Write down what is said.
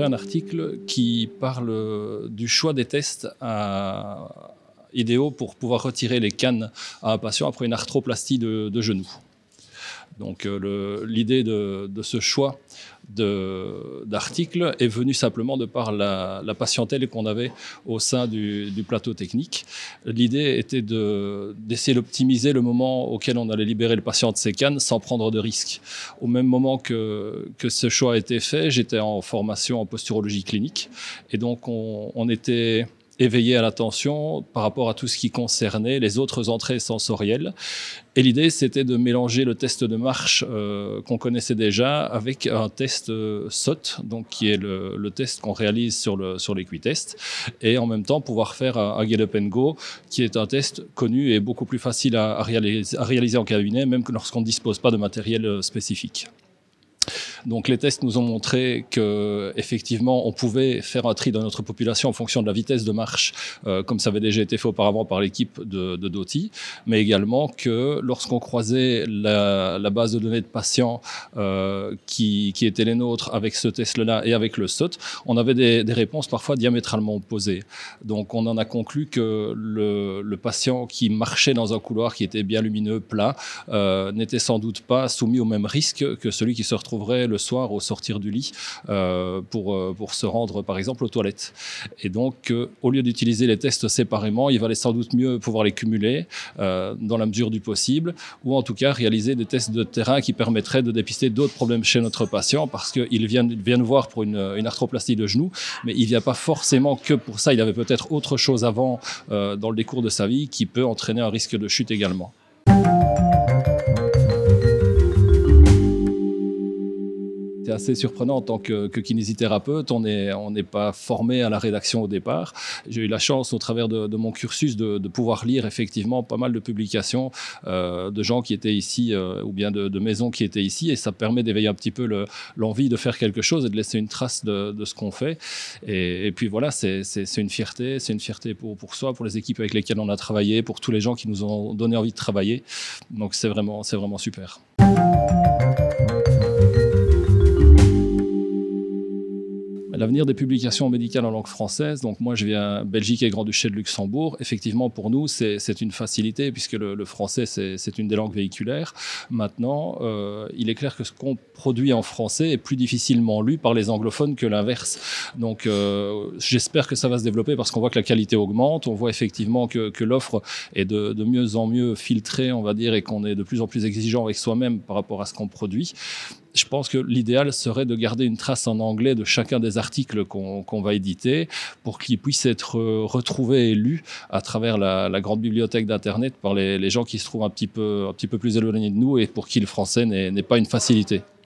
un article qui parle du choix des tests idéaux pour pouvoir retirer les cannes à un patient après une arthroplastie de, genou. Donc euh, l'idée de, ce choix d'articles est venu simplement de par la, patientèle qu'on avait au sein du, plateau technique. L'idée était d'essayer d'optimiser le moment auquel on allait libérer le patient de ses cannes sans prendre de risques. Au même moment que, ce choix a été fait, j'étais en formation en posturologie clinique et donc on était Éveiller à l'attention par rapport à tout ce qui concernait les autres entrées sensorielles. Et l'idée, c'était de mélanger le test de marche euh, qu'on connaissait déjà avec un test euh, SOT, donc qui est le, test qu'on réalise sur le sur et en même temps pouvoir faire un, un up and Go, qui est un test connu et beaucoup plus facile à, réaliser, en cabinet, même lorsqu'on ne dispose pas de matériel euh, spécifique. Donc les tests nous ont montré que effectivement on pouvait faire un tri dans notre population en fonction de la vitesse de marche, euh, comme ça avait déjà été fait auparavant par l'équipe de, de mais également que lorsqu'on croisait la, base de données de patients euh, qui, étaient les nôtres avec ce test-là et avec le SOT, on avait des, réponses parfois diamétralement opposées. Donc on en a conclu que le, patient qui marchait dans un couloir qui était bien lumineux, plat, euh, n'était sans doute pas soumis au même risque que celui qui se retrouverait le soir au sortir du lit euh, euh, pour, se rendre, par exemple, aux toilettes. Et donc, euh, au lieu d'utiliser les tests séparément, il valait sans doute mieux pouvoir les cumuler dans la mesure du possible, ou en tout cas réaliser des tests de terrain qui permettraient de dépister d'autres problèmes chez notre patient, parce qu'il vient, vient nous voir pour une, arthroplastie de genou, mais il n'y a pas forcément que pour ça, il avait peut-être autre chose avant dans le décours de sa vie qui peut entraîner un risque de chute également. C'est assez surprenant en tant que, kinésithérapeute. On n'est on pas formé à la rédaction au départ. J'ai eu la chance, au travers de, mon cursus, de, pouvoir lire effectivement pas mal de publications euh, de gens qui étaient ici euh, ou bien de, maisons qui étaient ici. Et ça permet d'éveiller un petit peu l'envie de faire quelque chose et de laisser une trace de, ce qu'on fait. Et, puis voilà, c'est une fierté. C'est une fierté pour, pour soi, pour les équipes avec lesquelles on a travaillé, pour tous les gens qui nous ont donné envie de travailler. Donc c'est vraiment, vraiment super. l'avenir des publications médicales en langue française. Donc moi, je viens Belgique et Grand-Duché de Luxembourg. Effectivement, pour nous, c'est une facilité puisque le, français, c'est une des langues véhiculaires. Maintenant, euh, il est clair que ce qu'on produit en français est plus difficilement lu par les anglophones que l'inverse. Donc euh, j'espère que ça va se développer parce qu'on voit que la qualité augmente. On voit effectivement que, l'offre est de, de, mieux en mieux filtrée, on va dire, et qu'on est de plus en plus exigeant avec soi-même par rapport à ce qu'on produit. Je pense que l'idéal serait de garder une trace en anglais de chacun des articles qu'on va éditer pour qu'ils puissent être euh, retrouvés et lus à travers la, grande bibliothèque d'Internet par les, gens qui se trouvent un peu, un petit peu plus éloignés de nous et pour qui le français n'est pas une facilité.